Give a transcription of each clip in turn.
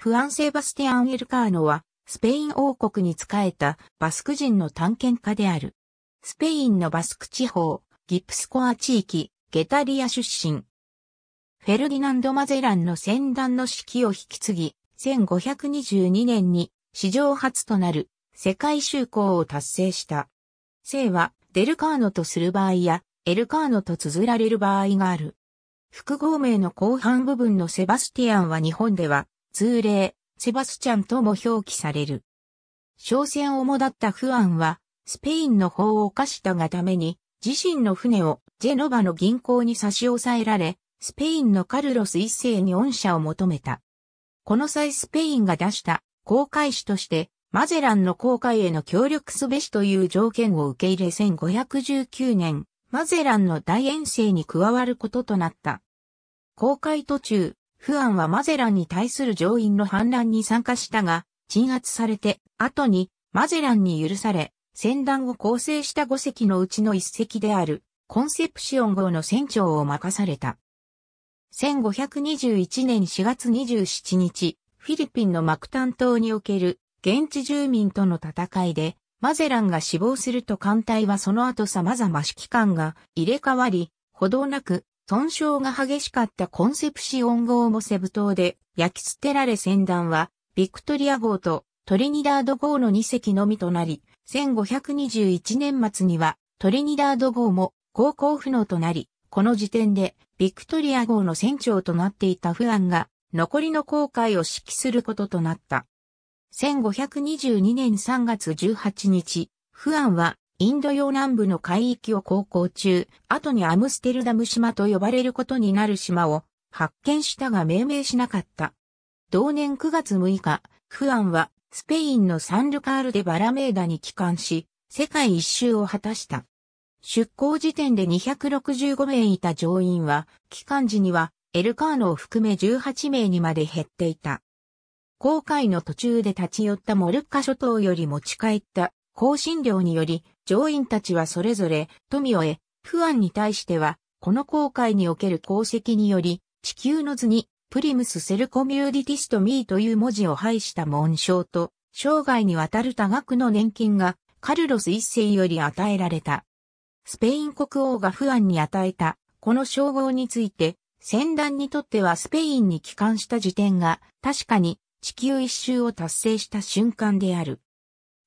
フアン・セバスティアン・エルカーノは、スペイン王国に仕えたバスク人の探検家である。スペインのバスク地方、ギプスコア地域、ゲタリア出身。フェルディナンド・マゼランの戦団の指揮を引き継ぎ、1522年に史上初となる世界就航を達成した。姓はデルカーノとする場合やエルカーノと綴られる場合がある。複合名の後半部分のセバスティアンは日本では通例、セバスチャンとも表記される。商船をもだったフアンは、スペインの法を犯したがために、自身の船をジェノバの銀行に差し押さえられ、スペインのカルロス一世に恩赦を求めた。この際スペインが出した航海士として、マゼランの航海への協力すべしという条件を受け入れ1519年、マゼランの大遠征に加わることとなった。航海途中、フアンはマゼランに対する上院の反乱に参加したが、鎮圧されて、後にマゼランに許され、戦団を構成した5隻のうちの1隻である、コンセプシオン号の船長を任された。1521年4月27日、フィリピンのマクタン島における現地住民との戦いで、マゼランが死亡すると艦隊はその後様々指揮官が入れ替わり、ほどなく損傷が激しかったコンセプシオン号もセブ島で焼き捨てられ船団は、ビクトリア号とトリニダード号の2隻のみとなり、1521年末にはトリニダード号も航行不能となり、この時点でビクトリア号の船長となっていたフアンが残りの航海を指揮することとなった。1522年3月18日、フアンはインド洋南部の海域を航行中、後にアムステルダム島と呼ばれることになる島を発見したが命名しなかった。同年9月6日、フアンはスペインのサンルカールでバラメーダに帰還し、世界一周を果たした。出港時点で265名いた乗員は、帰還時にはエルカーノを含め18名にまで減っていた。航海の途中で立ち寄ったモルッカ諸島より持ち帰った香辛料により上院たちはそれぞれ富を得、不安に対しては、この航海における功績により、地球の図に、プリムスセルコミューディティストミーという文字を配した紋章と、生涯にわたる多額の年金が、カルロス一世より与えられた。スペイン国王が不安に与えた、この称号について、先団にとってはスペインに帰還した時点が、確かに地球一周を達成した瞬間である。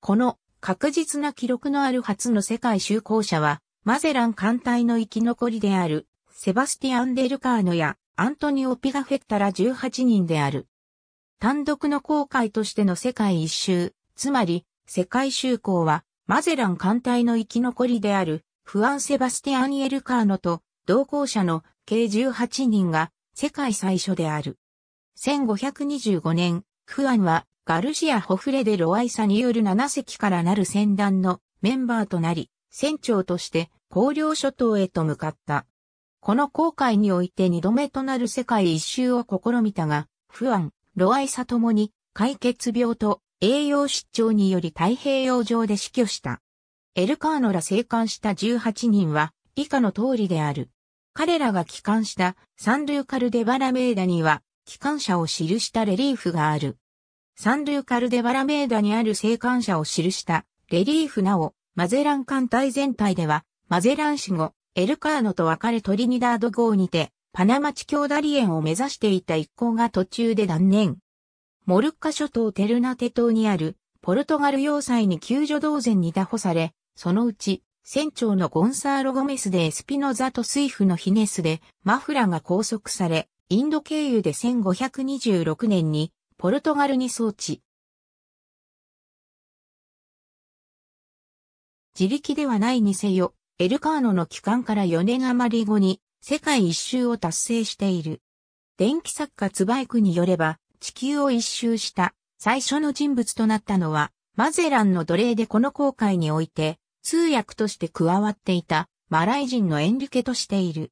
この確実な記録のある初の世界就航者は、マゼラン艦隊の生き残りである、セバスティアン・デルカーノやアントニオ・ピガフェッタら18人である。単独の航海としての世界一周、つまり、世界就航は、マゼラン艦隊の生き残りである、フアン・セバスティアン・エルカーノと、同行者の計18人が、世界最初である。1525年、フアンは、ガルシア・ホフレデ・ロアイサによる7隻からなる船団のメンバーとなり、船長として高領諸島へと向かった。この航海において2度目となる世界一周を試みたが、不安、ロアイサともに、解決病と栄養失調により太平洋上で死去した。エルカーノら生還した18人は、以下の通りである。彼らが帰還したサンルーカルデバラメーダには、帰還者を記したレリーフがある。サンルーカルデバラメーダにある生還者を記したレリーフなお、マゼラン艦隊全体では、マゼラン死後、エルカーノと別れトリニダード号にて、パナマ地峡ダリエンを目指していた一行が途中で断念。モルッカ諸島テルナテ島にあるポルトガル要塞に救助同然に打破され、そのうち船長のゴンサーロ・ゴメスでエスピノザとスイフのヒネスでマフラが拘束され、インド経由で1526年にポルトガルに装置。自力ではないにせよ、エルカーノの帰還から4年余り後に世界一周を達成している。電気作家ツバイクによれば、地球を一周した最初の人物となったのは、マゼランの奴隷でこの航海において、通訳として加わっていたマライ人のエンリケとしている。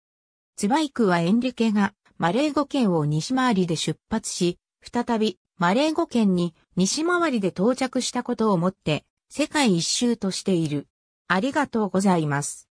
ツバイクはエンリケがマレー語圏を西回りで出発し、再びマレー語圏に西回りで到着したことをもって世界一周としている。ありがとうございます。